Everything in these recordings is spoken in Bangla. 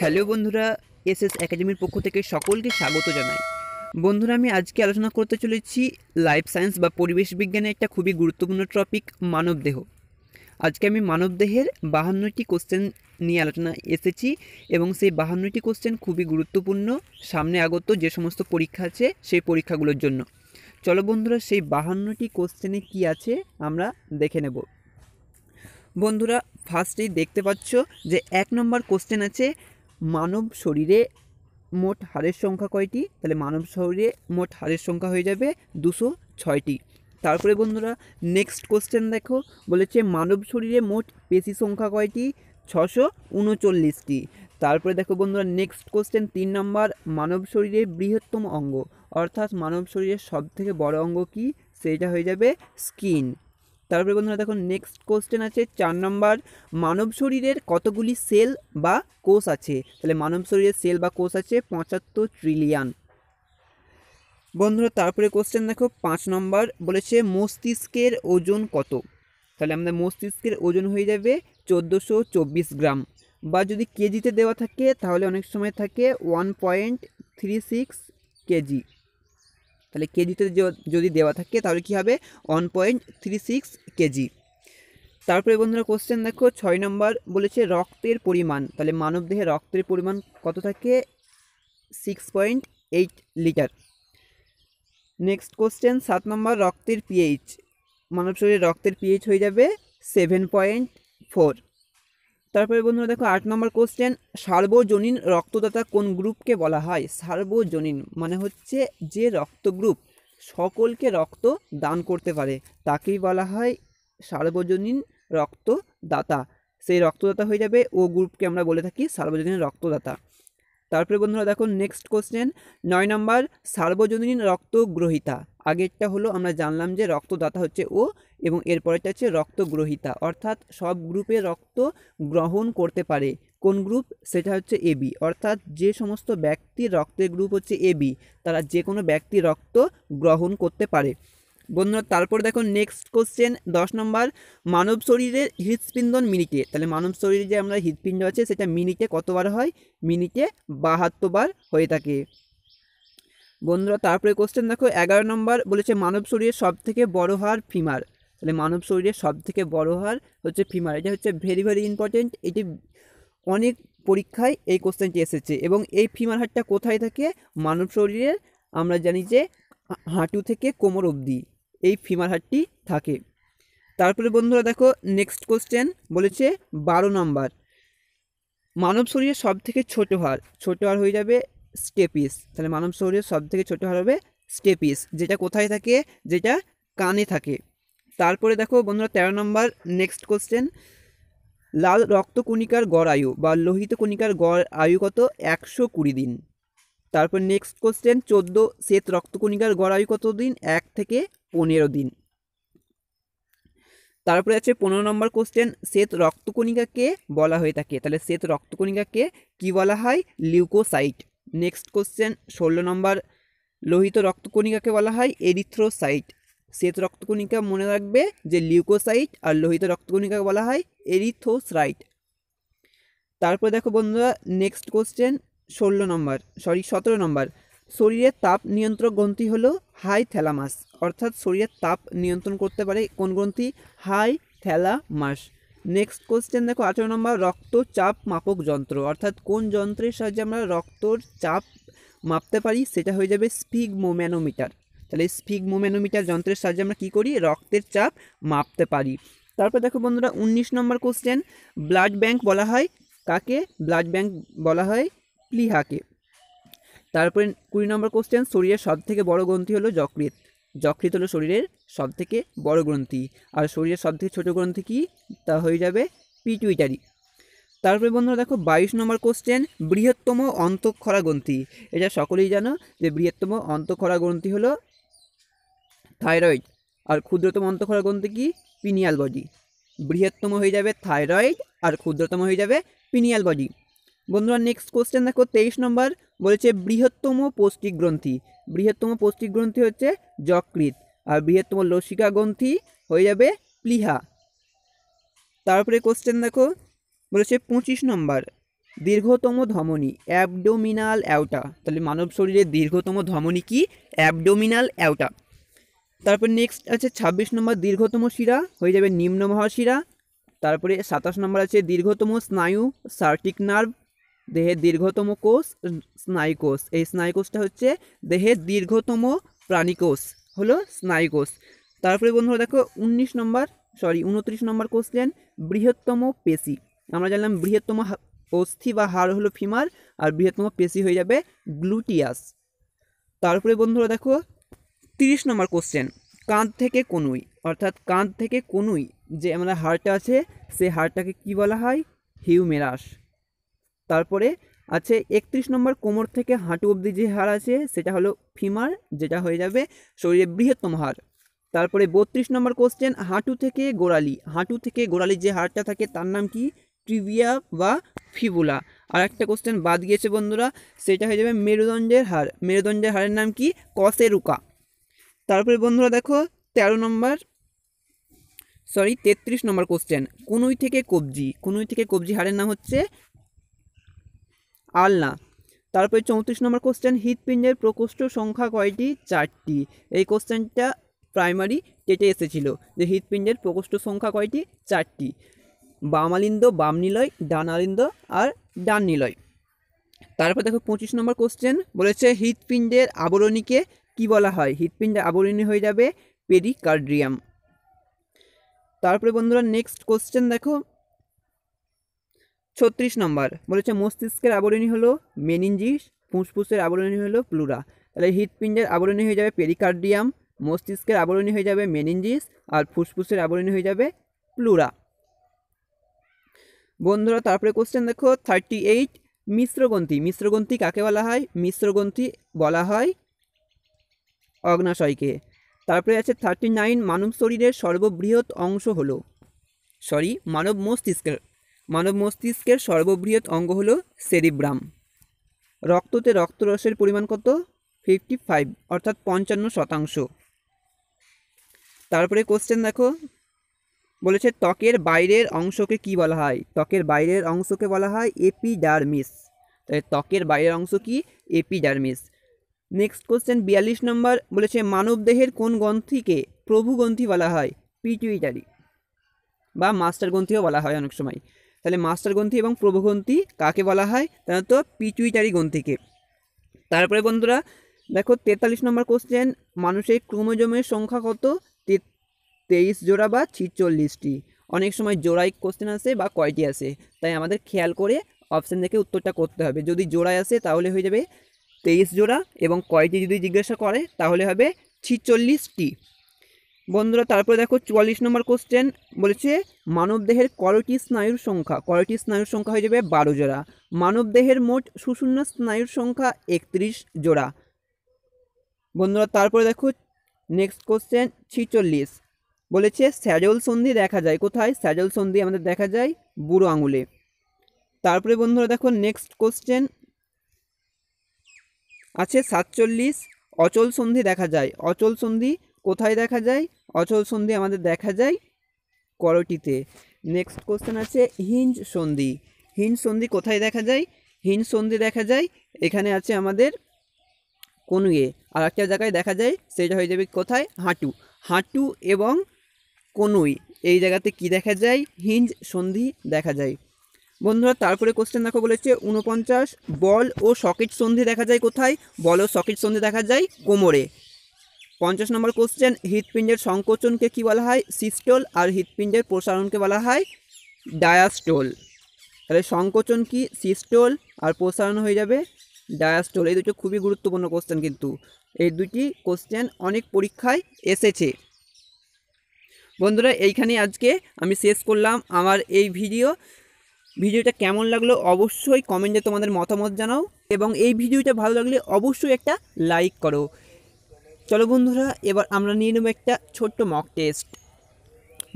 হ্যালো বন্ধুরা এস এস একাডেমির পক্ষ থেকে সকলকে স্বাগত জানাই বন্ধুরা আমি আজকে আলোচনা করতে চলেছি লাইফ সায়েন্স বা পরিবেশ বিজ্ঞানের একটা খুবই গুরুত্বপূর্ণ টপিক মানবদেহ আজকে আমি মানবদেহের বাহান্নটি কোশ্চেন নিয়ে আলোচনা এসেছি এবং সেই বাহান্নটি কোশ্চেন খুবই গুরুত্বপূর্ণ সামনে আগত যে সমস্ত পরীক্ষা আছে সেই পরীক্ষাগুলোর জন্য চলো বন্ধুরা সেই বাহান্নটি কোশ্চেনে কি আছে আমরা দেখে নেব বন্ধুরা ফার্স্টেই দেখতে পাচ্ছ যে এক নম্বর কোশ্চেন আছে মানব শরীরে মোট হাড়ের সংখ্যা কয়টি তাহলে মানব শরীরে মোট হাড়ের সংখ্যা হয়ে যাবে দুশো ছয়টি তারপরে বন্ধুরা নেক্সট কোশ্চেন দেখো বলেছে মানব শরীরে মোট পেশি সংখ্যা কয়টি ছশো উনচল্লিশটি তারপরে দেখো বন্ধুরা নেক্সট কোশ্চেন তিন নম্বর মানব শরীরের বৃহত্তম অঙ্গ অর্থাৎ মানব শরীরের সবথেকে বড় অঙ্গ কি সেটা হয়ে যাবে স্কিন তারপরে বন্ধুরা দেখো নেক্সট কোশ্চেন আছে চার নম্বর মানব শরীরের কতগুলি সেল বা কোষ আছে তাহলে মানব শরীরের সেল বা কোষ আছে পঁচাত্তর ট্রিলিয়ন বন্ধুরা তারপরে কোশ্চেন দেখো পাঁচ নম্বর বলেছে মস্তিষ্কের ওজন কত তাহলে আমাদের মস্তিষ্কের ওজন হয়ে যাবে চোদ্দোশো চব্বিশ গ্রাম বা যদি কেজিতে দেওয়া থাকে তাহলে অনেক সময় থাকে one point three six KG তাহলে কেজিতে যদি দেওয়া থাকে তাহলে কী হবে one point three six KG তারপরে বন্ধুরা কোশ্চেন দেখো ছয় নম্বর বলেছে রক্তের পরিমাণ তাহলে মানবদেহে রক্তের পরিমাণ কত থাকে six point eight litre next question সাত নম্বর রক্তের পিএইচ মানব শরীরে রক্তের পিএইচ হয়ে যাবে সেভেন পয়েন্ট ফোর তারপরে বন্ধুরা দেখো আট নম্বর কোশ্চেন সার্বজনীন রক্তদাতা কোন গ্রুপকে বলা হয় সার্বজনীন মানে হচ্ছে যে রক্ত গ্রুপ সকলকে রক্ত দান করতে পারে তাকেই বলা হয় সার্বজনীন রক্তদাতা সেই রক্তদাতা হয়ে যাবে ও গ্রুপকে আমরা বলে থাকি সার্বজনীন রক্তদাতা তারপরে বন্ধুরা দেখো নেক্সট কোশ্চেন নয় নম্বর সার্বজনীন রক্ত গ্রহীতা আগেরটা হলো আমরা জানলাম যে রক্তদাতা হচ্ছে ও এবং এরপরেরটা হচ্ছে রক্তগ্রহিতা অর্থাৎ সব গ্রুপে রক্ত গ্রহণ করতে পারে কোন গ্রুপ সেটা হচ্ছে এবি অর্থাৎ যে সমস্ত ব্যক্তির রক্তের গ্রুপ হচ্ছে এবি তারা যে কোনো ব্যক্তি রক্ত গ্রহণ করতে পারে বন্ধুরা তারপর দেখো নেক্সট কোশ্চেন দশ নম্বর মানব শরীরের হৃৎস্পিন্দন মিনিটে তাহলে মানব শরীরে যে আমরা হৃৎপিণ্ড আছে সেটা মিনিটে কতবার হয় মিনিটে বাহাত্তর বার হয়ে থাকে বন্ধুরা তারপরে কোশ্চেন দেখো এগারো নম্বর বলেছে মানব শরীরের সব থেকে বড়ো হার ফিমার তাহলে মানব শরীরের সব থেকে বড়ো হার হচ্ছে ফিমার এটা হচ্ছে ভেরি ভেরি ইম্পর্টেন্ট এটি অনেক পরীক্ষায় এই কোশ্চেনটি এসেছে এবং এই ফিমার হারটা কোথায় থাকে মানব শরীরের আমরা জানি যে হাঁটু থেকে কোমর অবধি এই ফিমার হারটি থাকে তারপরে বন্ধুরা দেখো নেক্সট কোশ্চেন বলেছে বারো নম্বর মানব শরীরের সব থেকে ছোটো হার ছোটো হার হয়ে যাবে স্টেপিস তাহলে মানব শরীরের সব থেকে ছোটো হবে স্টেপিস যেটা কোথায় থাকে যেটা কানে থাকে তারপরে দেখো বন্ধুরা তেরো নম্বর নেক্সট কোশ্চেন লাল রক্ত কণিকার গড় আয়ু বা লোহিত কণিকার গড় আয়ু কত একশো কুড়ি দিন তারপর নেক্সট কোশ্চেন চোদ্দো শ্বেত রক্ত কণিকার গড় আয়ু কত দিন এক থেকে পনেরো দিন তারপরে আছে পনেরো নম্বর কোশ্চেন শ্বেত রক্তকণিকাকে বলা হয়ে থাকে তাহলে শ্বেত রক্তকণিকাকে কী বলা হয় লিউকোসাইট নেক্সট কোশ্চেন ষোলো নম্বর লোহিত রক্তকণিকাকে বলা হয় এরিথ্রোসাইট শ্বেত রক্তকণিকা মনে রাখবে যে লিউকোসাইট আর লোহিত রক্তকণিকাকে বলা হয় এরিথোসরাইট তারপর দেখো বন্ধুরা নেক্সট কোশ্চেন ষোলো নম্বর সরি সতেরো নম্বর শরীরের তাপ নিয়ন্ত্রক গ্রন্থি হলো হাই থ্যালামাস অর্থাৎ শরীরের তাপ নিয়ন্ত্রণ করতে পারে কোন গ্রন্থি হাই থ্যালামাস নেক্সট কোশ্চেন দেখো আঠেরো নম্বর রক্তচাপ মাপক যন্ত্র অর্থাৎ কোন যন্ত্রের সাহায্যে আমরা রক্তর চাপ মাপতে পারি সেটা হয়ে যাবে স্পিগ মোম্যানোমিটার তাহলে মোম্যানোমিটার যন্ত্রের সাহায্যে আমরা কী করি রক্তের চাপ মাপতে পারি তারপর দেখো বন্ধুরা উনিশ নম্বর কোশ্চেন ব্লাড ব্যাংক বলা হয় কাকে ব্লাড ব্যাংক বলা হয় প্লিহাকে তারপরে কুড়ি নম্বর কোশ্চেন শরীরের সবথেকে বড় গ্রন্থি হলো যকৃত যকৃত হলো শরীরের সবথেকে বড় গ্রন্থি আর শরীরের সবথেকে ছোট গ্রন্থি কী তা হয়ে যাবে পিটুইটারি তারপরে বন্ধুরা দেখো বাইশ নম্বর কোশ্চেন বৃহত্তম অন্তঃক্ষরা গ্রন্থি এটা সকলেই জানো যে বৃহত্তম অন্তঃক্ষরা গ্রন্থি হলো থাইরয়েড আর ক্ষুদ্রতম অন্তঃক্ষরা গ্রন্থি কি পিনিয়াল বডি বৃহত্তম হয়ে যাবে থাইরয়েড আর ক্ষুদ্রতম হয়ে যাবে পিনিয়াল বডি বন্ধুরা নেক্সট কোশ্চেন দেখো তেইশ নম্বর বলেছে বৃহত্তম গ্রন্থি বৃহত্তম গ্রন্থি হচ্ছে যকৃত আর বৃহত্তম লসিকা গ্রন্থি হয়ে যাবে প্লিহা তারপরে কোশ্চেন দেখো বলেছে পঁচিশ নম্বর দীর্ঘতম ধমনী অ্যাবডোমিনাল অ্যাওটা তাহলে মানব শরীরের দীর্ঘতম ধমনী কি অ্যাবডোমিনাল অ্যাওটা তারপর নেক্সট আছে ২৬ নম্বর দীর্ঘতম শিরা হয়ে যাবে নিম্ন মহাশিরা তারপরে সাতাশ নম্বর আছে দীর্ঘতম স্নায়ু সার্টিক নার্ভ দেহের দীর্ঘতম কোষ স্নায়ুকোষ এই স্নায়ুকোষটা হচ্ছে দেহের দীর্ঘতম প্রাণীকোষ হলো স্নায়ুকোষ তারপরে বন্ধুরা দেখো উনিশ নম্বর সরি উনত্রিশ নম্বর কোশ্চেন বৃহত্তম পেশি আমরা জানলাম বৃহত্তম অস্থি বা হাড় হলো ফিমার আর বৃহত্তম পেশি হয়ে যাবে গ্লুটিয়াস তারপরে বন্ধুরা দেখো তিরিশ নম্বর কোশ্চেন কাঁধ থেকে কনুই অর্থাৎ কাঁধ থেকে কনুই যে আমাদের হাড়টা আছে সে হাড়টাকে কি বলা হয় হিউমেরাস তারপরে আছে একত্রিশ নম্বর কোমর থেকে হাঁটু অবধি যে হার আছে সেটা হলো ফিমার যেটা হয়ে যাবে শরীরের বৃহত্তম হার তারপরে বত্রিশ নম্বর কোশ্চেন হাঁটু থেকে গোড়ালি হাঁটু থেকে গোড়ালির যে হারটা থাকে তার নাম কি ট্রিভিয়া বা ফিবুলা আর একটা কোশ্চেন বাদ গিয়েছে বন্ধুরা সেটা হয়ে যাবে মেরুদণ্ডের হার মেরুদণ্ডের হারের নাম কি কসেরুকা তারপরে বন্ধুরা দেখো তেরো নম্বর সরি তেত্রিশ নম্বর কোশ্চেন কনুই থেকে কবজি কনুই থেকে কবজি হারের নাম হচ্ছে আলনা তারপরে চৌত্রিশ নম্বর কোশ্চেন হৃৎপিণ্ডের প্রকোষ্ঠ সংখ্যা কয়টি চারটি এই কোশ্চেনটা প্রাইমারি টেটে এসেছিল যে হৃৎপিণ্ডের প্রকোষ্ঠ সংখ্যা কয়টি চারটি বামালিন্দ বামনিলয় ডানালিন্দ আর ডান নিলয় তারপর দেখো পঁচিশ নম্বর কোশ্চেন বলেছে হৃৎপিণ্ডের আবরণীকে কি বলা হয় হৃৎপিণ্ডের আবরণী হয়ে যাবে পেরিকার্ড্রিয়াম তারপরে বন্ধুরা নেক্সট কোশ্চেন দেখো ছত্রিশ নম্বর বলেছে মস্তিষ্কের আবরণী হলো মেনিনজিস ফুসফুসের আবরণী হলো প্লুরা তাহলে হৃদপিঞ্জের আবরণী হয়ে যাবে পেরিকার্ডিয়াম মস্তিষ্কের আবরণী হয়ে যাবে মেনিনজিস আর ফুসফুসের আবরণী হয়ে যাবে প্লুরা বন্ধুরা তারপরে কোশ্চেন দেখো থার্টি এইট মিশ্রগ্রন্থি মিশ্রগ্রন্থি কাকে বলা হয় মিশ্রগ্রন্থি বলা হয় অগ্নাশয়কে তারপরে আছে থার্টি নাইন মানব শরীরের সর্ববৃহৎ অংশ হলো সরি মানব মস্তিষ্কের মানব মস্তিষ্কের সর্ববৃহৎ অঙ্গ হল সেরিব্রাম রক্ততে রক্তরসের পরিমাণ কত ফিফটি ফাইভ অর্থাৎ পঞ্চান্ন শতাংশ তারপরে কোশ্চেন দেখো বলেছে ত্বকের বাইরের অংশকে কি বলা হয় ত্বকের বাইরের অংশকে বলা হয় এপিডার্মিস তাই ত্বকের বাইরের অংশ কি এপিডার্মিস নেক্সট কোশ্চেন বিয়াল্লিশ নম্বর বলেছে মানব দেহের কোন গ্রন্থিকে প্রভু গ্রন্থি বলা হয় পিটুইটারি বা মাস্টার গ্রন্থিও বলা হয় অনেক সময় তাহলে মাস্টার গ্রন্থি এবং প্রভুগ্রন্থি কাকে বলা হয় তাহলে তো পিচুইটারি গ্রন্থিকে তারপরে বন্ধুরা দেখো তেতাল্লিশ নম্বর কোশ্চেন মানুষের ক্রোমোজোমের সংখ্যা কত তেইশ জোড়া বা ছিচল্লিশটি অনেক সময় জোড়াই কোশ্চেন আসে বা কয়টি আসে তাই আমাদের খেয়াল করে অপশান দেখে উত্তরটা করতে হবে যদি জোড়ায় আসে তাহলে হয়ে যাবে তেইশ জোড়া এবং কয়টি যদি জিজ্ঞাসা করে তাহলে হবে ছিচল্লিশটি বন্ধুরা তারপরে দেখো চুয়াল্লিশ নম্বর কোশ্চেন বলেছে মানবদেহের কয়টি স্নায়ুর সংখ্যা কয়টি স্নায়ুর সংখ্যা হয়ে যাবে বারো জোড়া মানবদেহের মোট সুশূন্য স্নায়ুর সংখ্যা একত্রিশ জোড়া বন্ধুরা তারপরে দেখো নেক্সট কোশ্চেন ছিচল্লিশ বলেছে স্যাজল সন্ধি দেখা যায় কোথায় স্যাজল সন্ধি আমাদের দেখা যায় বুড়ো আঙুলে তারপরে বন্ধুরা দেখো নেক্সট কোশ্চেন আছে সাতচল্লিশ অচল সন্ধি দেখা যায় অচল সন্ধি কোথায় দেখা যায় অচল সন্ধি আমাদের দেখা যায় করটিতে নেক্সট কোশ্চেন আছে হিঞ্জ সন্ধি হিঞ্জ সন্ধি কোথায় দেখা যায় হিঞ্জ সন্ধি দেখা যায় এখানে আছে আমাদের ইয়ে আর একটা জায়গায় দেখা যায় সেটা হয়ে যাবে কোথায় হাঁটু হাঁটু এবং কনুই এই জায়গাতে কি দেখা যায় হিঞ্জ সন্ধি দেখা যায় বন্ধুরা তারপরে কোশ্চেন দেখো বলেছে উনপঞ্চাশ বল ও সকেট সন্ধি দেখা যায় কোথায় বল ও সকেট সন্ধি দেখা যায় কোমরে পঞ্চাশ নম্বর কোশ্চেন হৃৎপিণ্ডের সংকোচনকে কি বলা হয় সিস্টোল আর হৃৎপিণ্ডের প্রসারণকে বলা হয় ডায়াস্টোল তাহলে সংকোচন কি সিস্টোল আর প্রসারণ হয়ে যাবে ডায়াস্টোল এই দুটো খুবই গুরুত্বপূর্ণ কোশ্চেন কিন্তু এই দুটি কোশ্চেন অনেক পরীক্ষায় এসেছে বন্ধুরা এইখানে আজকে আমি শেষ করলাম আমার এই ভিডিও ভিডিওটা কেমন লাগলো অবশ্যই কমেন্টে তোমাদের মতামত জানাও এবং এই ভিডিওটা ভালো লাগলে অবশ্যই একটা লাইক করো চলো বন্ধুরা এবার আমরা নিয়ে নেব একটা ছোট্ট মক টেস্ট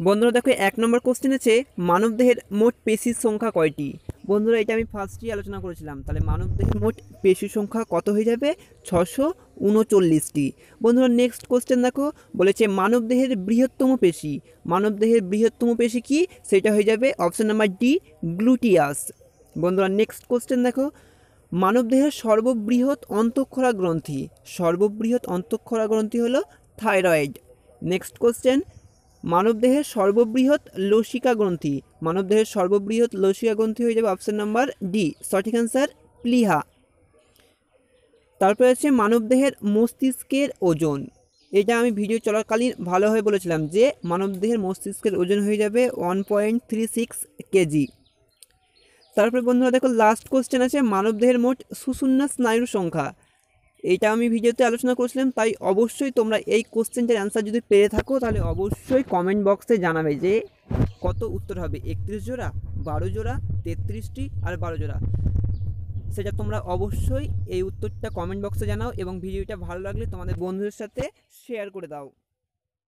বন্ধুরা দেখো এক নম্বর কোশ্চেন আছে মানবদেহের মোট পেশির সংখ্যা কয়টি বন্ধুরা এটা আমি ফার্স্টই আলোচনা করেছিলাম তাহলে মানবদেহের মোট পেশির সংখ্যা কত হয়ে যাবে ছশো উনচল্লিশটি বন্ধুরা নেক্সট কোশ্চেন দেখো বলেছে মানবদেহের বৃহত্তম পেশি মানবদেহের বৃহত্তম পেশি কি সেটা হয়ে যাবে অপশন নাম্বার ডি গ্লুটিয়াস বন্ধুরা নেক্সট কোশ্চেন দেখো মানবদেহের সর্ববৃহৎ অন্তঃক্ষরা গ্রন্থি সর্ববৃহৎ অন্তঃক্ষরা গ্রন্থি হলো থাইরয়েড নেক্সট কোশ্চেন মানবদেহের সর্ববৃহৎ লসিকা গ্রন্থি মানবদেহের সর্ববৃহৎ লসিকা গ্রন্থি হয়ে যাবে অপশান নাম্বার ডি সঠিক অ্যান্সার প্লিহা তারপরে আছে মানবদেহের মস্তিষ্কের ওজন এটা আমি ভিডিও চলাকালীন ভালোভাবে বলেছিলাম যে মানবদেহের মস্তিষ্কের ওজন হয়ে যাবে one point three six KG তারপরে বন্ধুরা দেখো লাস্ট কোশ্চেন আছে মানবদেহের মোট সুশূন্য স্নায়ুর সংখ্যা এটা আমি ভিডিওতে আলোচনা করেছিলাম তাই অবশ্যই তোমরা এই কোশ্চেনটার অ্যান্সার যদি পেয়ে থাকো তাহলে অবশ্যই কমেন্ট বক্সে জানাবে যে কত উত্তর হবে একত্রিশ জোড়া বারো জোড়া তেত্রিশটি আর বারো জোড়া সেটা তোমরা অবশ্যই এই উত্তরটা কমেন্ট বক্সে জানাও এবং ভিডিওটা ভালো লাগলে তোমাদের বন্ধুদের সাথে শেয়ার করে দাও